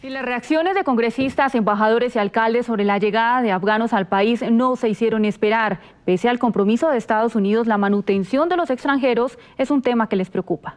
Y las reacciones de congresistas, embajadores y alcaldes sobre la llegada de afganos al país no se hicieron esperar. Pese al compromiso de Estados Unidos, la manutención de los extranjeros es un tema que les preocupa.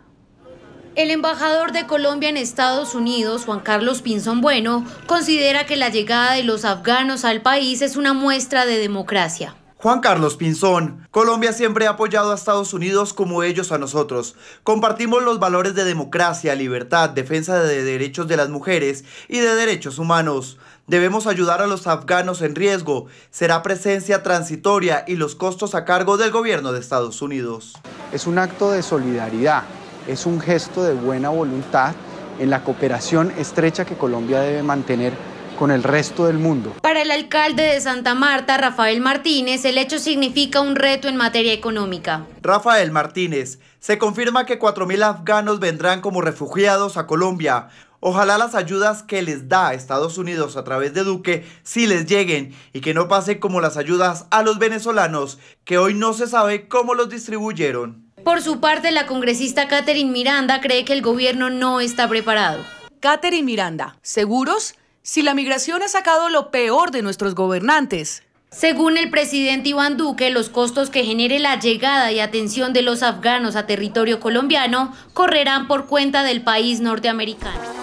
El embajador de Colombia en Estados Unidos, Juan Carlos Pinzón Bueno, considera que la llegada de los afganos al país es una muestra de democracia. Juan Carlos Pinzón, Colombia siempre ha apoyado a Estados Unidos como ellos a nosotros. Compartimos los valores de democracia, libertad, defensa de derechos de las mujeres y de derechos humanos. Debemos ayudar a los afganos en riesgo. Será presencia transitoria y los costos a cargo del gobierno de Estados Unidos. Es un acto de solidaridad, es un gesto de buena voluntad en la cooperación estrecha que Colombia debe mantener con el resto del mundo el alcalde de Santa Marta, Rafael Martínez, el hecho significa un reto en materia económica. Rafael Martínez, se confirma que 4.000 afganos vendrán como refugiados a Colombia. Ojalá las ayudas que les da Estados Unidos a través de Duque sí les lleguen y que no pase como las ayudas a los venezolanos, que hoy no se sabe cómo los distribuyeron. Por su parte, la congresista Catherine Miranda cree que el gobierno no está preparado. Catherine Miranda, seguros si la migración ha sacado lo peor de nuestros gobernantes. Según el presidente Iván Duque, los costos que genere la llegada y atención de los afganos a territorio colombiano correrán por cuenta del país norteamericano.